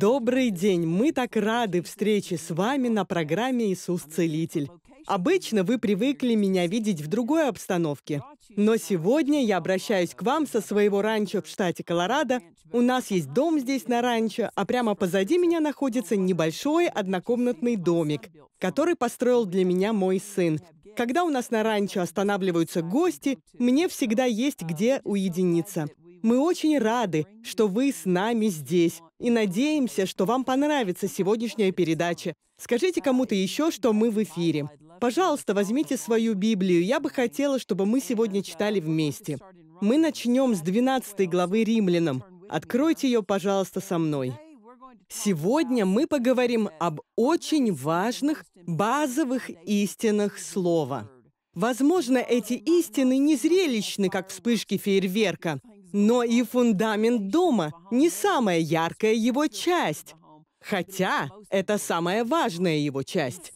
Добрый день! Мы так рады встрече с вами на программе «Иисус Целитель». Обычно вы привыкли меня видеть в другой обстановке. Но сегодня я обращаюсь к вам со своего ранчо в штате Колорадо. У нас есть дом здесь на ранчо, а прямо позади меня находится небольшой однокомнатный домик, который построил для меня мой сын. Когда у нас на ранчо останавливаются гости, мне всегда есть где уединиться. Мы очень рады, что вы с нами здесь и надеемся, что вам понравится сегодняшняя передача. Скажите кому-то еще, что мы в эфире. Пожалуйста, возьмите свою Библию. Я бы хотела, чтобы мы сегодня читали вместе. Мы начнем с 12 главы Римлянам. Откройте ее, пожалуйста, со мной. Сегодня мы поговорим об очень важных базовых истинах Слова. Возможно, эти истины не зрелищны, как вспышки фейерверка, но и фундамент дома – не самая яркая его часть, хотя это самая важная его часть.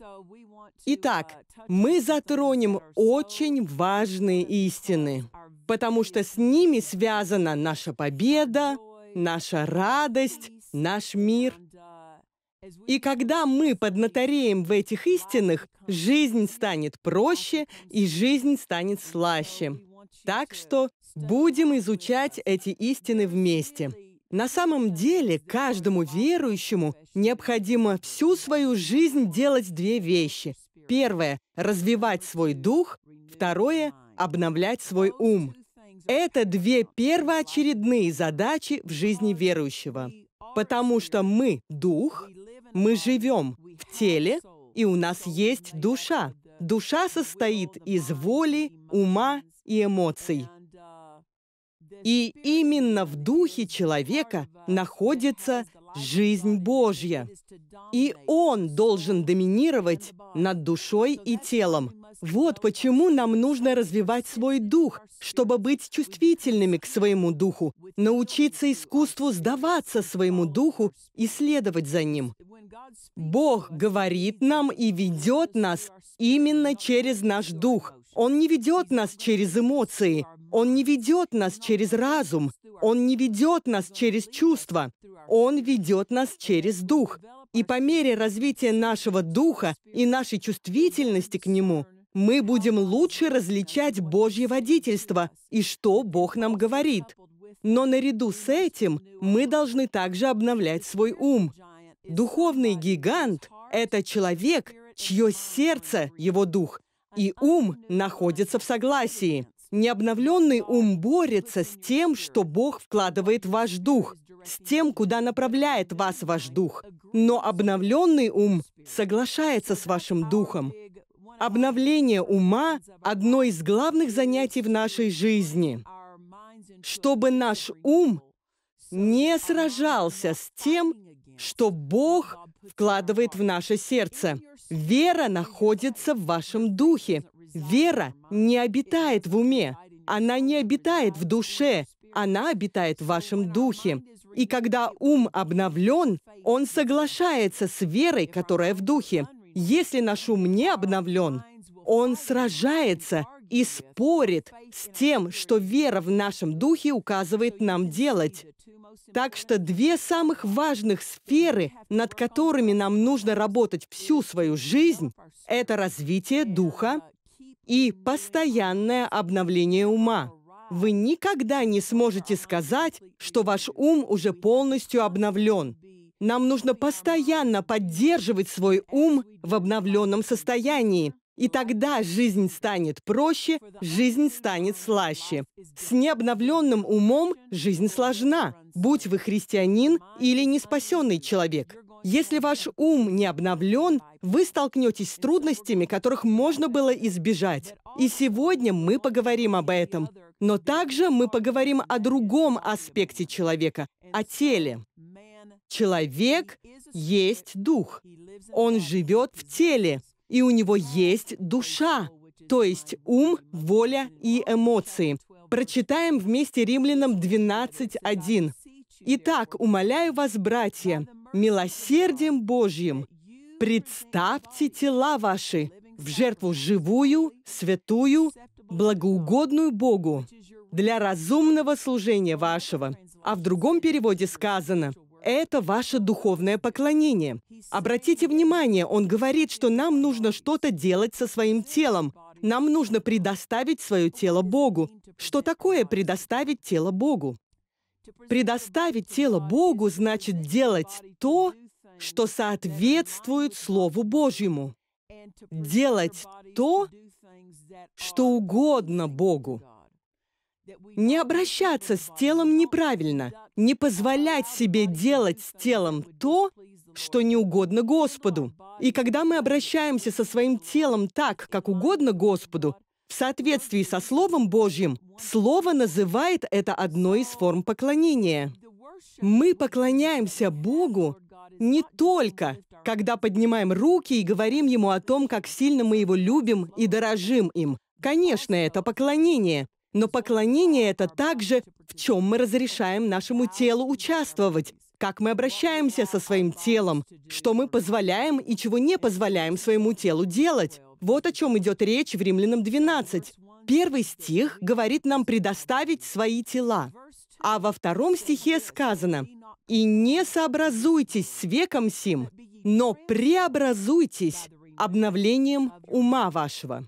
Итак, мы затронем очень важные истины, потому что с ними связана наша победа, наша радость, наш мир. И когда мы поднатореем в этих истинах, жизнь станет проще и жизнь станет слаще. Так что Будем изучать эти истины вместе. На самом деле, каждому верующему необходимо всю свою жизнь делать две вещи. Первое – развивать свой дух. Второе – обновлять свой ум. Это две первоочередные задачи в жизни верующего. Потому что мы – дух, мы живем в теле, и у нас есть душа. Душа состоит из воли, ума и эмоций. И именно в духе человека находится жизнь Божья. И он должен доминировать над душой и телом. Вот почему нам нужно развивать свой дух, чтобы быть чувствительными к своему духу, научиться искусству сдаваться своему духу и следовать за ним. Бог говорит нам и ведет нас именно через наш дух. Он не ведет нас через эмоции, он не ведет нас через разум, Он не ведет нас через чувства, Он ведет нас через дух. И по мере развития нашего духа и нашей чувствительности к нему, мы будем лучше различать Божье водительство и что Бог нам говорит. Но наряду с этим мы должны также обновлять свой ум. Духовный гигант – это человек, чье сердце – его дух, и ум находится в согласии. Необновленный ум борется с тем, что Бог вкладывает в ваш дух, с тем, куда направляет вас ваш дух. Но обновленный ум соглашается с вашим духом. Обновление ума – одно из главных занятий в нашей жизни. Чтобы наш ум не сражался с тем, что Бог вкладывает в наше сердце. Вера находится в вашем духе. Вера не обитает в уме, она не обитает в душе, она обитает в вашем духе. И когда ум обновлен, он соглашается с верой, которая в духе. Если наш ум не обновлен, он сражается и спорит с тем, что вера в нашем духе указывает нам делать. Так что две самых важных сферы, над которыми нам нужно работать всю свою жизнь, это развитие духа и постоянное обновление ума. Вы никогда не сможете сказать, что ваш ум уже полностью обновлен. Нам нужно постоянно поддерживать свой ум в обновленном состоянии, и тогда жизнь станет проще, жизнь станет слаще. С необновленным умом жизнь сложна, будь вы христианин или неспасенный человек. Если ваш ум не обновлен, вы столкнетесь с трудностями, которых можно было избежать. И сегодня мы поговорим об этом. Но также мы поговорим о другом аспекте человека, о теле. Человек есть дух. Он живет в теле, и у него есть душа, то есть ум, воля и эмоции. Прочитаем вместе Римлянам 12.1. «Итак, умоляю вас, братья, милосердием Божьим представьте тела ваши в жертву живую, святую, благоугодную Богу для разумного служения вашего. А в другом переводе сказано это ваше духовное поклонение. Обратите внимание, он говорит, что нам нужно что-то делать со своим телом. Нам нужно предоставить свое тело Богу. Что такое предоставить тело Богу? Предоставить тело Богу значит делать то, что соответствует Слову Божьему. Делать то, что угодно Богу. Не обращаться с телом неправильно, не позволять себе делать с телом то, что не угодно Господу. И когда мы обращаемся со своим телом так, как угодно Господу, в соответствии со Словом Божьим, Слово называет это одной из форм поклонения. Мы поклоняемся Богу не только, когда поднимаем руки и говорим Ему о том, как сильно мы Его любим и дорожим им. Конечно, это поклонение. Но поклонение – это также, в чем мы разрешаем нашему телу участвовать, как мы обращаемся со своим телом, что мы позволяем и чего не позволяем своему телу делать. Вот о чем идет речь в Римлянам 12. Первый стих говорит нам предоставить свои тела, а во втором стихе сказано «И не сообразуйтесь с веком сим, но преобразуйтесь обновлением ума вашего».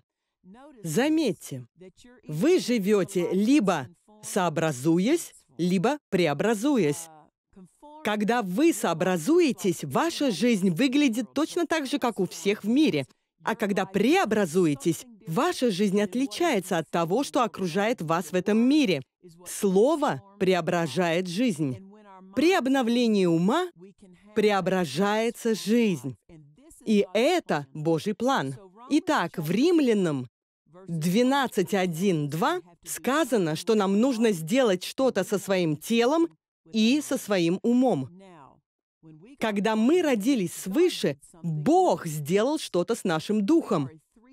Заметьте, вы живете либо сообразуясь, либо преобразуясь. Когда вы сообразуетесь, ваша жизнь выглядит точно так же, как у всех в мире. А когда преобразуетесь, ваша жизнь отличается от того, что окружает вас в этом мире. Слово преображает жизнь. При обновлении ума преображается жизнь. И это Божий план. Итак, в Римлянам 12.1.2 сказано, что нам нужно сделать что-то со своим телом и со своим умом. Когда мы родились свыше, Бог сделал что-то с нашим духом.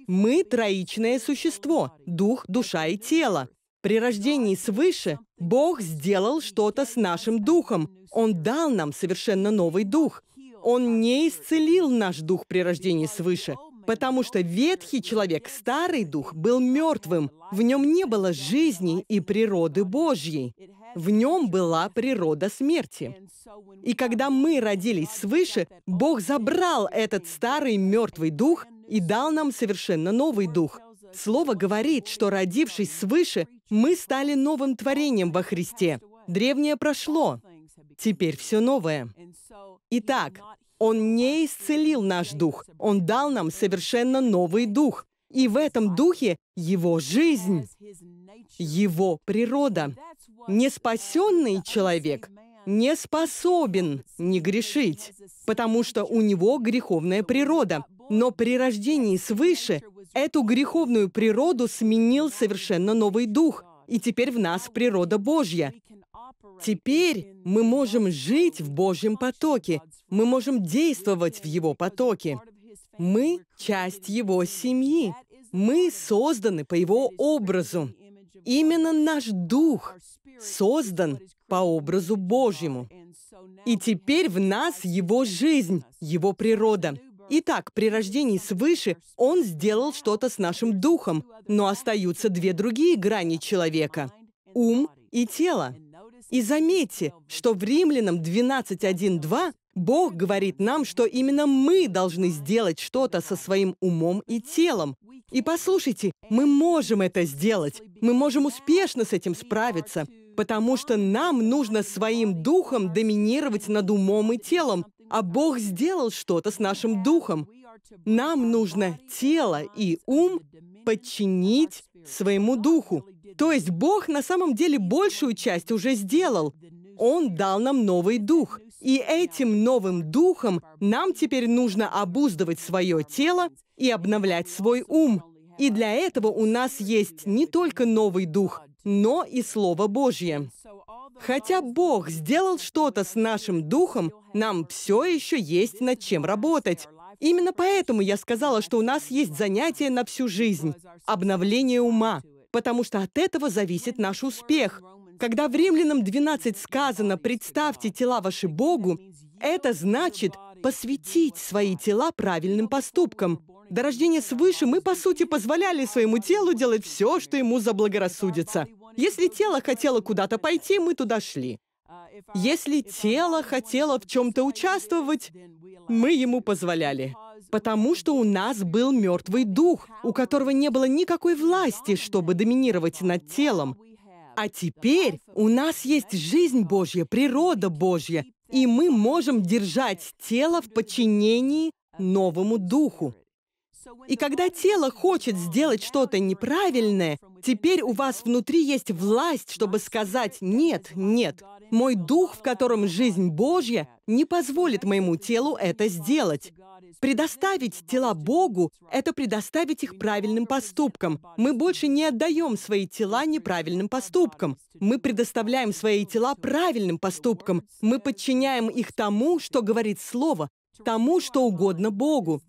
Мы троичное существо – дух, душа и тело. При рождении свыше Бог сделал что-то с нашим духом. Он дал нам совершенно новый дух. Он не исцелил наш дух при рождении свыше, потому что ветхий человек, старый дух, был мертвым. В нем не было жизни и природы Божьей. В нем была природа смерти. И когда мы родились свыше, Бог забрал этот старый мертвый дух и дал нам совершенно новый дух. Слово говорит, что родившись свыше, мы стали новым творением во Христе. Древнее прошло, теперь все новое. Итак, Он не исцелил наш дух, Он дал нам совершенно новый дух. И в этом духе его жизнь, его природа. Неспасенный человек не способен не грешить, потому что у него греховная природа. Но при рождении свыше эту греховную природу сменил совершенно новый дух, и теперь в нас природа Божья. Теперь мы можем жить в Божьем потоке, мы можем действовать в Его потоке. Мы — часть его семьи. Мы созданы по его образу. Именно наш дух создан по образу Божьему. И теперь в нас его жизнь, его природа. Итак, при рождении свыше он сделал что-то с нашим духом, но остаются две другие грани человека – ум и тело. И заметьте, что в Римлянам 12.1.2 Бог говорит нам, что именно мы должны сделать что-то со своим умом и телом. И послушайте, мы можем это сделать. Мы можем успешно с этим справиться, потому что нам нужно своим духом доминировать над умом и телом, а Бог сделал что-то с нашим духом. Нам нужно тело и ум подчинить своему духу. То есть Бог на самом деле большую часть уже сделал. Он дал нам новый дух. И этим новым духом нам теперь нужно обуздывать свое тело и обновлять свой ум. И для этого у нас есть не только новый дух, но и Слово Божье. Хотя Бог сделал что-то с нашим духом, нам все еще есть над чем работать. Именно поэтому я сказала, что у нас есть занятие на всю жизнь – обновление ума, потому что от этого зависит наш успех. Когда в Римлянам 12 сказано «представьте тела ваши Богу», это значит посвятить свои тела правильным поступкам. До рождения свыше мы, по сути, позволяли своему телу делать все, что ему заблагорассудится. Если тело хотело куда-то пойти, мы туда шли. Если тело хотело в чем-то участвовать, мы ему позволяли. Потому что у нас был мертвый дух, у которого не было никакой власти, чтобы доминировать над телом. А теперь у нас есть жизнь Божья, природа Божья, и мы можем держать тело в подчинении новому духу. И когда тело хочет сделать что-то неправильное, теперь у вас внутри есть власть, чтобы сказать «нет, нет». Мой дух, в котором жизнь Божья, не позволит моему телу это сделать. Предоставить тела Богу – это предоставить их правильным поступкам. Мы больше не отдаем свои тела неправильным поступкам. Мы предоставляем свои тела правильным поступкам. Мы подчиняем их тому, что говорит Слово, тому, что угодно Богу.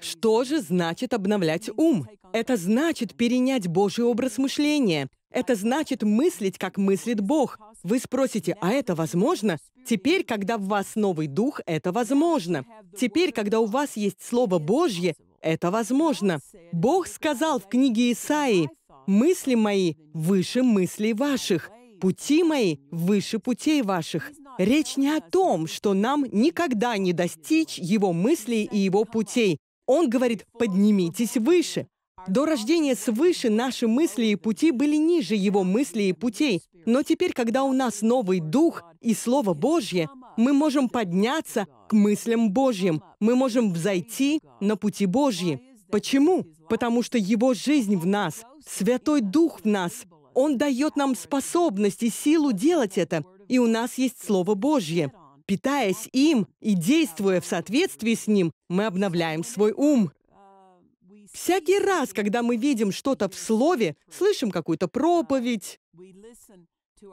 Что же значит обновлять ум? Это значит перенять Божий образ мышления. Это значит мыслить, как мыслит Бог. Вы спросите, а это возможно? Теперь, когда в вас новый дух, это возможно. Теперь, когда у вас есть Слово Божье, это возможно. Бог сказал в книге Исаии, «Мысли мои выше мыслей ваших, пути мои выше путей ваших». Речь не о том, что нам никогда не достичь его мыслей и его путей. Он говорит, поднимитесь выше. До рождения свыше наши мысли и пути были ниже его мыслей и путей. Но теперь, когда у нас новый дух и Слово Божье, мы можем подняться к мыслям Божьим. Мы можем взойти на пути Божьи. Почему? Потому что Его жизнь в нас, Святой Дух в нас. Он дает нам способность и силу делать это. И у нас есть Слово Божье. Питаясь им и действуя в соответствии с ним, мы обновляем свой ум. Всякий раз, когда мы видим что-то в слове, слышим какую-то проповедь,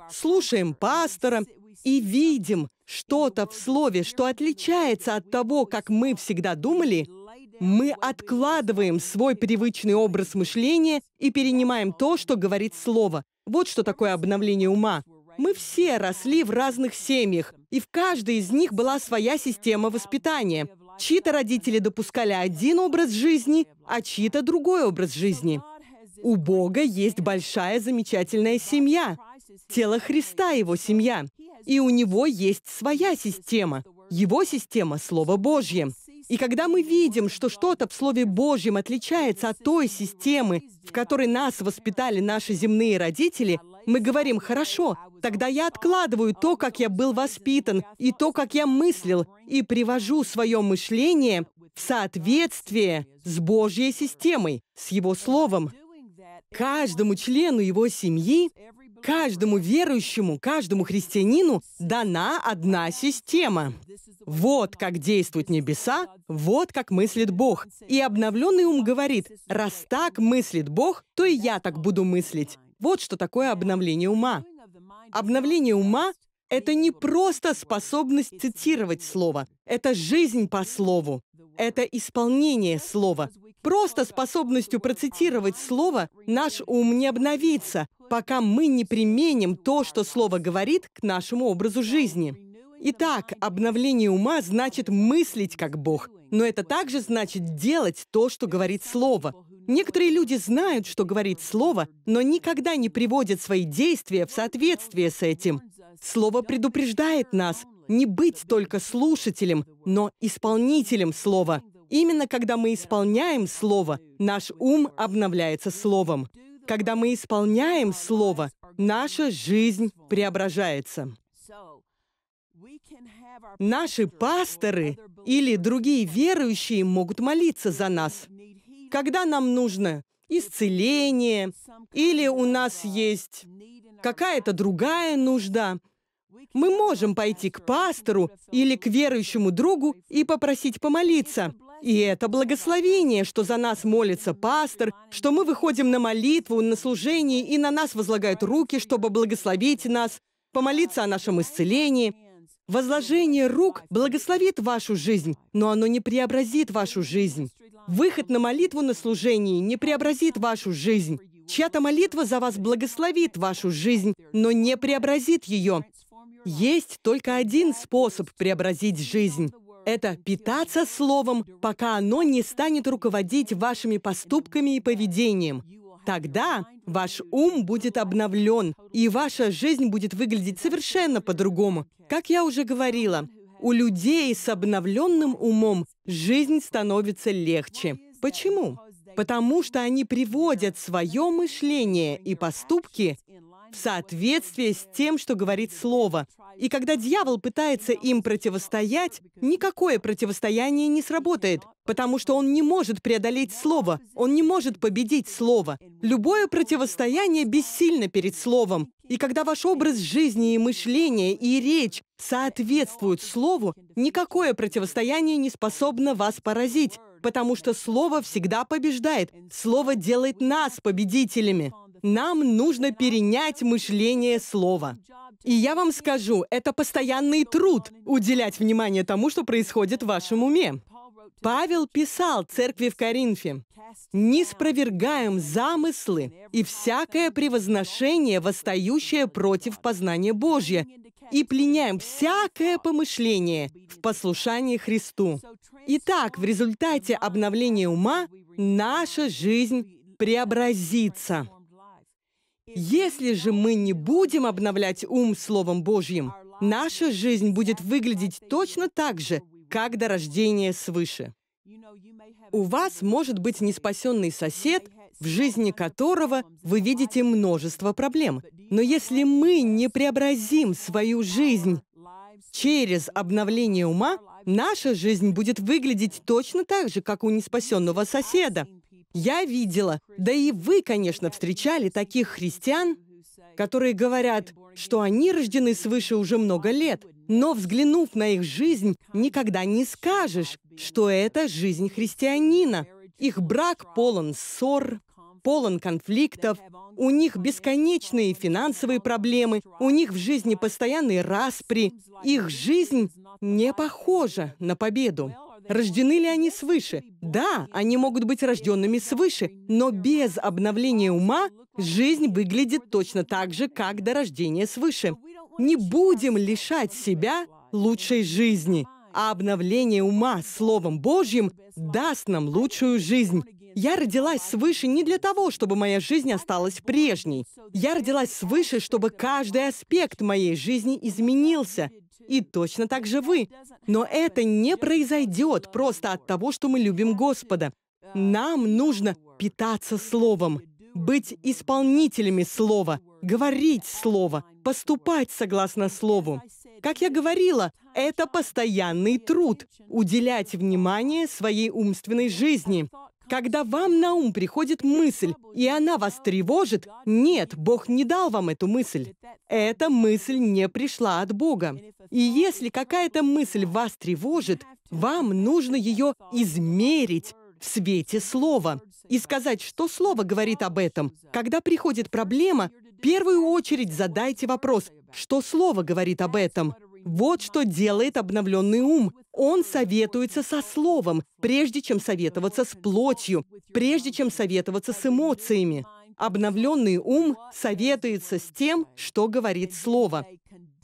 слушаем пастора и видим что-то в слове, что отличается от того, как мы всегда думали, мы откладываем свой привычный образ мышления и перенимаем то, что говорит слово. Вот что такое обновление ума. Мы все росли в разных семьях, и в каждой из них была своя система воспитания. Чьи-то родители допускали один образ жизни, а чьи-то другой образ жизни. У Бога есть большая замечательная семья. Тело Христа – его семья. И у него есть своя система. Его система – Слово Божье. И когда мы видим, что что-то в Слове Божьем отличается от той системы, в которой нас воспитали наши земные родители – мы говорим, хорошо, тогда я откладываю то, как я был воспитан, и то, как я мыслил, и привожу свое мышление в соответствие с Божьей системой, с Его Словом. Каждому члену его семьи, каждому верующему, каждому христианину дана одна система. Вот как действуют небеса, вот как мыслит Бог. И обновленный ум говорит, раз так мыслит Бог, то и я так буду мыслить. Вот что такое обновление ума. Обновление ума — это не просто способность цитировать слово, это жизнь по слову, это исполнение слова. Просто способностью процитировать слово наш ум не обновится, пока мы не применим то, что слово говорит, к нашему образу жизни. Итак, обновление ума значит мыслить как Бог, но это также значит делать то, что говорит Слово. Некоторые люди знают, что говорит слово, но никогда не приводят свои действия в соответствие с этим. Слово предупреждает нас не быть только слушателем, но исполнителем слова. Именно когда мы исполняем слово, наш ум обновляется словом. Когда мы исполняем слово, наша жизнь преображается. Наши пасторы или другие верующие могут молиться за нас когда нам нужно исцеление, или у нас есть какая-то другая нужда, мы можем пойти к пастору или к верующему другу и попросить помолиться. И это благословение, что за нас молится пастор, что мы выходим на молитву, на служение, и на нас возлагают руки, чтобы благословить нас, помолиться о нашем исцелении. Возложение рук благословит вашу жизнь, но оно не преобразит вашу жизнь. Выход на молитву на служении не преобразит вашу жизнь. Чья-то молитва за вас благословит вашу жизнь, но не преобразит ее. Есть только один способ преобразить жизнь. Это питаться словом, пока оно не станет руководить вашими поступками и поведением. Тогда ваш ум будет обновлен, и ваша жизнь будет выглядеть совершенно по-другому. Как я уже говорила, у людей с обновленным умом жизнь становится легче. Почему? Потому что они приводят свое мышление и поступки в соответствии с тем, что говорит Слово. И когда дьявол пытается им противостоять, никакое противостояние не сработает, потому что он не может преодолеть Слово, он не может победить Слово. Любое противостояние бессильно перед Словом. И когда ваш образ жизни и мышление и речь соответствуют Слову, никакое противостояние не способно вас поразить, потому что Слово всегда побеждает, Слово делает нас победителями. Нам нужно перенять мышление слова. И я вам скажу, это постоянный труд уделять внимание тому, что происходит в вашем уме. Павел писал церкви в Коринфе, «Не спровергаем замыслы и всякое превозношение, восстающее против познания Божья, и пленяем всякое помышление в послушании Христу». Итак, в результате обновления ума наша жизнь преобразится. Если же мы не будем обновлять ум Словом Божьим, наша жизнь будет выглядеть точно так же, как до рождения свыше. У вас может быть неспасенный сосед, в жизни которого вы видите множество проблем. Но если мы не преобразим свою жизнь через обновление ума, наша жизнь будет выглядеть точно так же, как у неспасенного соседа, я видела, да и вы, конечно, встречали таких христиан, которые говорят, что они рождены свыше уже много лет, но, взглянув на их жизнь, никогда не скажешь, что это жизнь христианина. Их брак полон ссор, полон конфликтов, у них бесконечные финансовые проблемы, у них в жизни постоянные распри, их жизнь не похожа на победу. Рождены ли они свыше? Да, они могут быть рожденными свыше, но без обновления ума жизнь выглядит точно так же, как до рождения свыше. Не будем лишать себя лучшей жизни, а обновление ума Словом Божьим даст нам лучшую жизнь. Я родилась свыше не для того, чтобы моя жизнь осталась прежней. Я родилась свыше, чтобы каждый аспект моей жизни изменился – и точно так же вы. Но это не произойдет просто от того, что мы любим Господа. Нам нужно питаться Словом, быть исполнителями Слова, говорить Слово, поступать согласно Слову. Как я говорила, это постоянный труд – уделять внимание своей умственной жизни, когда вам на ум приходит мысль, и она вас тревожит, нет, Бог не дал вам эту мысль. Эта мысль не пришла от Бога. И если какая-то мысль вас тревожит, вам нужно ее измерить в свете Слова и сказать, что Слово говорит об этом. Когда приходит проблема, в первую очередь задайте вопрос, что Слово говорит об этом. Вот что делает обновленный ум. Он советуется со словом, прежде чем советоваться с плотью, прежде чем советоваться с эмоциями. Обновленный ум советуется с тем, что говорит слово.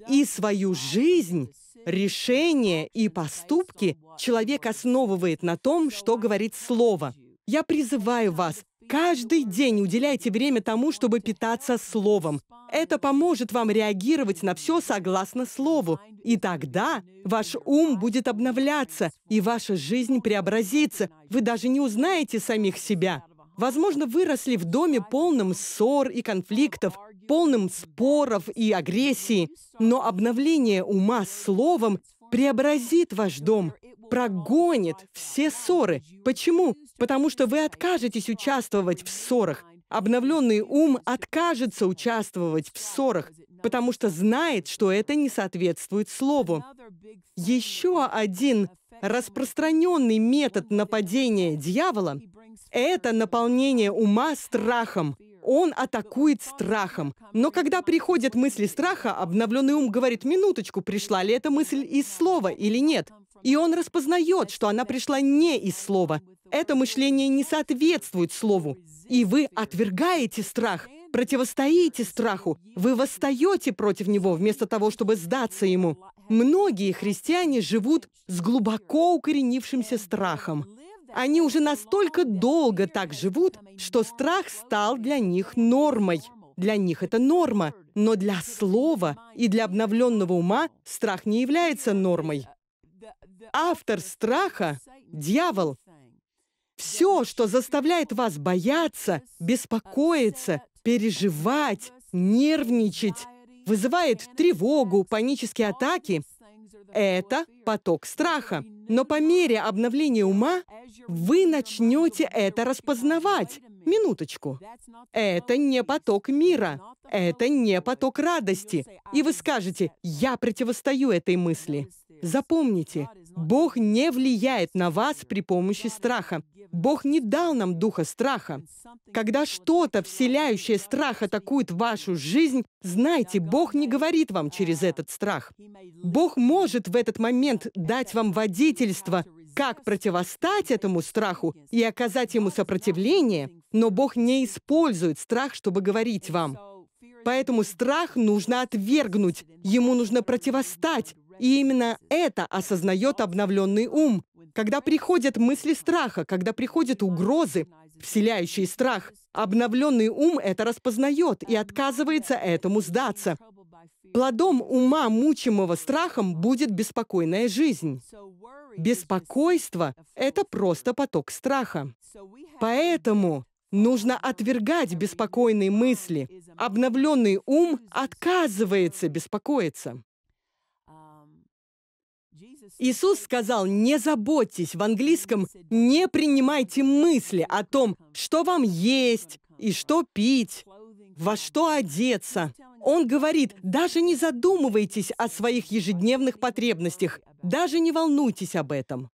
И свою жизнь, решения и поступки человек основывает на том, что говорит слово. Я призываю вас Каждый день уделяйте время тому, чтобы питаться словом. Это поможет вам реагировать на все согласно слову. И тогда ваш ум будет обновляться, и ваша жизнь преобразится. Вы даже не узнаете самих себя. Возможно, выросли в доме полном ссор и конфликтов, полным споров и агрессии, но обновление ума словом преобразит ваш дом прогонит все ссоры. Почему? Потому что вы откажетесь участвовать в ссорах. Обновленный ум откажется участвовать в ссорах, потому что знает, что это не соответствует слову. Еще один распространенный метод нападения дьявола – это наполнение ума страхом. Он атакует страхом. Но когда приходят мысли страха, обновленный ум говорит, минуточку, пришла ли эта мысль из слова или нет. И он распознает, что она пришла не из слова. Это мышление не соответствует слову. И вы отвергаете страх, противостоите страху, вы восстаете против него вместо того, чтобы сдаться ему. Многие христиане живут с глубоко укоренившимся страхом. Они уже настолько долго так живут, что страх стал для них нормой. Для них это норма, но для слова и для обновленного ума страх не является нормой. Автор страха — дьявол. Все, что заставляет вас бояться, беспокоиться, переживать, нервничать, вызывает тревогу, панические атаки — это поток страха. Но по мере обновления ума вы начнете это распознавать. Минуточку. Это не поток мира. Это не поток радости. И вы скажете, я противостою этой мысли. Запомните, Бог не влияет на вас при помощи страха. Бог не дал нам духа страха. Когда что-то, вселяющее страх, атакует вашу жизнь, знайте, Бог не говорит вам через этот страх. Бог может в этот момент дать вам водительство, как противостать этому страху и оказать ему сопротивление, но Бог не использует страх, чтобы говорить вам. Поэтому страх нужно отвергнуть, ему нужно противостать, и именно это осознает обновленный ум, когда приходят мысли страха, когда приходят угрозы, вселяющие страх. Обновленный ум это распознает и отказывается этому сдаться. Плодом ума, мучимого страхом, будет беспокойная жизнь. Беспокойство – это просто поток страха. Поэтому нужно отвергать беспокойные мысли. Обновленный ум отказывается беспокоиться. Иисус сказал, не заботьтесь, в английском не принимайте мысли о том, что вам есть и что пить, во что одеться. Он говорит, даже не задумывайтесь о своих ежедневных потребностях, даже не волнуйтесь об этом.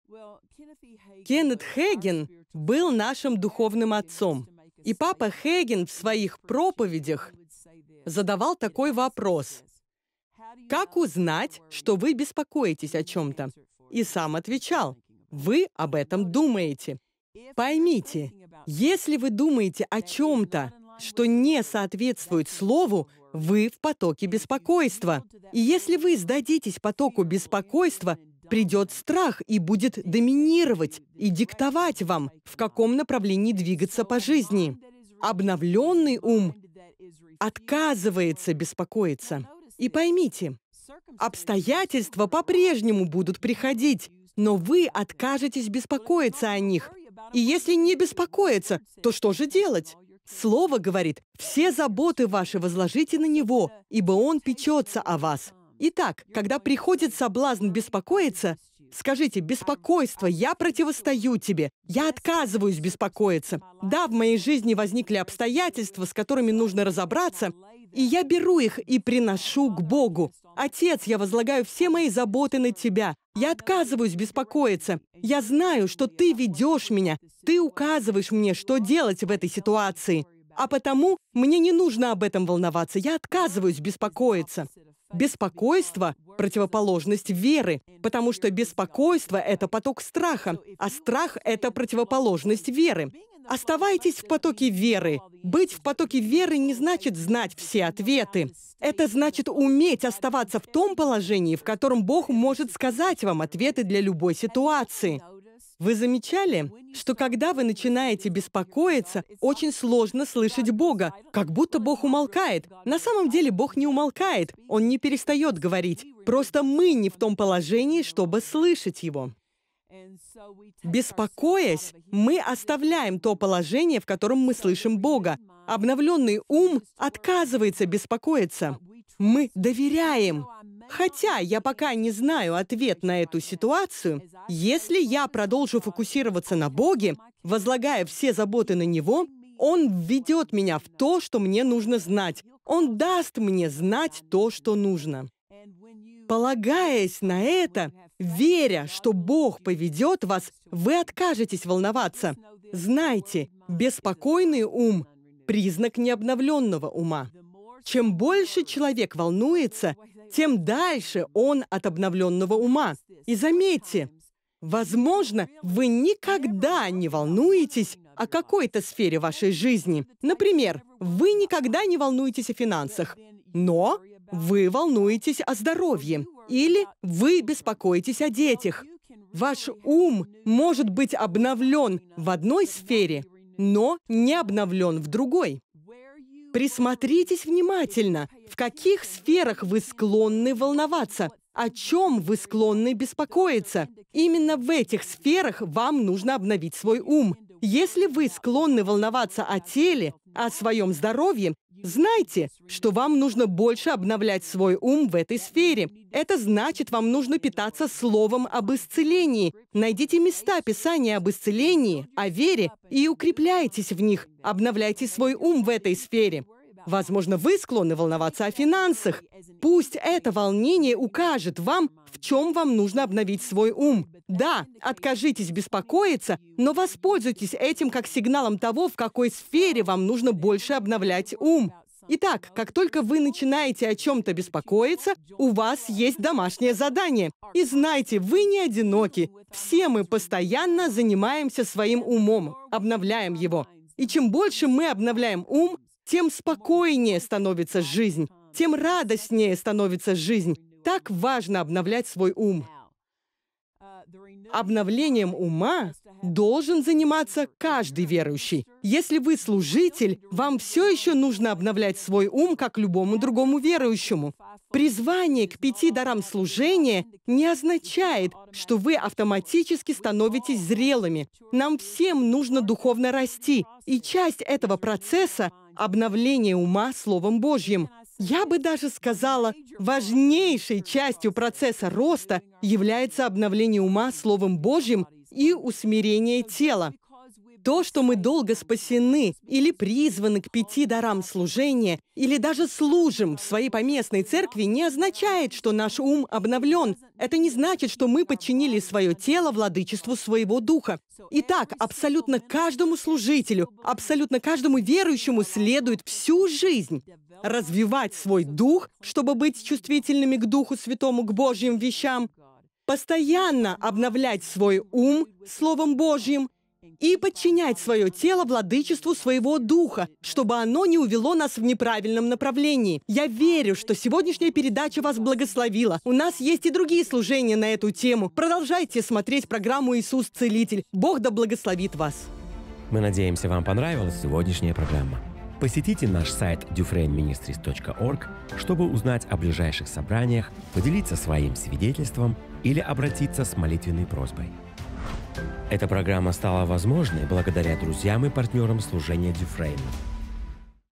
Кеннет Хеген был нашим духовным отцом. И папа Хеген в своих проповедях задавал такой вопрос. Как узнать, что вы беспокоитесь о чем-то? И сам отвечал, вы об этом думаете. Поймите, если вы думаете о чем-то, что не соответствует слову, вы в потоке беспокойства. И если вы сдадитесь потоку беспокойства, придет страх и будет доминировать и диктовать вам, в каком направлении двигаться по жизни. Обновленный ум отказывается беспокоиться. И поймите, обстоятельства по-прежнему будут приходить, но вы откажетесь беспокоиться о них. И если не беспокоиться, то что же делать? Слово говорит, все заботы ваши возложите на Него, ибо Он печется о вас. Итак, когда приходит соблазн беспокоиться, Скажите, беспокойство, я противостою тебе, я отказываюсь беспокоиться. Да, в моей жизни возникли обстоятельства, с которыми нужно разобраться, и я беру их и приношу к Богу. Отец, я возлагаю все мои заботы на Тебя. Я отказываюсь беспокоиться. Я знаю, что Ты ведешь меня. Ты указываешь мне, что делать в этой ситуации. А потому мне не нужно об этом волноваться. Я отказываюсь беспокоиться. Беспокойство – противоположность веры, потому что беспокойство – это поток страха, а страх – это противоположность веры. Оставайтесь в потоке веры. Быть в потоке веры не значит знать все ответы. Это значит уметь оставаться в том положении, в котором Бог может сказать вам ответы для любой ситуации. Вы замечали, что когда вы начинаете беспокоиться, очень сложно слышать Бога, как будто Бог умолкает. На самом деле Бог не умолкает, Он не перестает говорить. Просто мы не в том положении, чтобы слышать Его. Беспокоясь, мы оставляем то положение, в котором мы слышим Бога. Обновленный ум отказывается беспокоиться. Мы доверяем Хотя я пока не знаю ответ на эту ситуацию, если я продолжу фокусироваться на Боге, возлагая все заботы на Него, Он введет меня в то, что мне нужно знать. Он даст мне знать то, что нужно. Полагаясь на это, веря, что Бог поведет вас, вы откажетесь волноваться. Знайте, беспокойный ум – признак необновленного ума. Чем больше человек волнуется, тем дальше он от обновленного ума. И заметьте, возможно, вы никогда не волнуетесь о какой-то сфере вашей жизни. Например, вы никогда не волнуетесь о финансах, но вы волнуетесь о здоровье или вы беспокоитесь о детях. Ваш ум может быть обновлен в одной сфере, но не обновлен в другой. Присмотритесь внимательно, в каких сферах вы склонны волноваться, о чем вы склонны беспокоиться. Именно в этих сферах вам нужно обновить свой ум. Если вы склонны волноваться о теле, о своем здоровье, знайте, что вам нужно больше обновлять свой ум в этой сфере. Это значит, вам нужно питаться словом об исцелении. Найдите места Писания об исцелении, о вере и укрепляйтесь в них. Обновляйте свой ум в этой сфере. Возможно, вы склонны волноваться о финансах. Пусть это волнение укажет вам, в чем вам нужно обновить свой ум. Да, откажитесь беспокоиться, но воспользуйтесь этим как сигналом того, в какой сфере вам нужно больше обновлять ум. Итак, как только вы начинаете о чем-то беспокоиться, у вас есть домашнее задание. И знайте, вы не одиноки. Все мы постоянно занимаемся своим умом, обновляем его. И чем больше мы обновляем ум, тем спокойнее становится жизнь, тем радостнее становится жизнь. Так важно обновлять свой ум. Обновлением ума должен заниматься каждый верующий. Если вы служитель, вам все еще нужно обновлять свой ум, как любому другому верующему. Призвание к пяти дарам служения не означает, что вы автоматически становитесь зрелыми. Нам всем нужно духовно расти, и часть этого процесса обновление ума Словом Божьим. Я бы даже сказала, важнейшей частью процесса роста является обновление ума Словом Божьим и усмирение тела. То, что мы долго спасены или призваны к пяти дарам служения, или даже служим в своей поместной церкви, не означает, что наш ум обновлен. Это не значит, что мы подчинили свое тело владычеству своего духа. Итак, абсолютно каждому служителю, абсолютно каждому верующему следует всю жизнь развивать свой дух, чтобы быть чувствительными к Духу Святому, к Божьим вещам, постоянно обновлять свой ум Словом Божьим – и подчинять свое тело владычеству своего духа, чтобы оно не увело нас в неправильном направлении. Я верю, что сегодняшняя передача вас благословила. У нас есть и другие служения на эту тему. Продолжайте смотреть программу «Иисус Целитель». Бог да благословит вас. Мы надеемся, вам понравилась сегодняшняя программа. Посетите наш сайт dufrainministries.org, чтобы узнать о ближайших собраниях, поделиться своим свидетельством или обратиться с молитвенной просьбой. Эта программа стала возможной благодаря друзьям и партнерам служения Дюфрейна.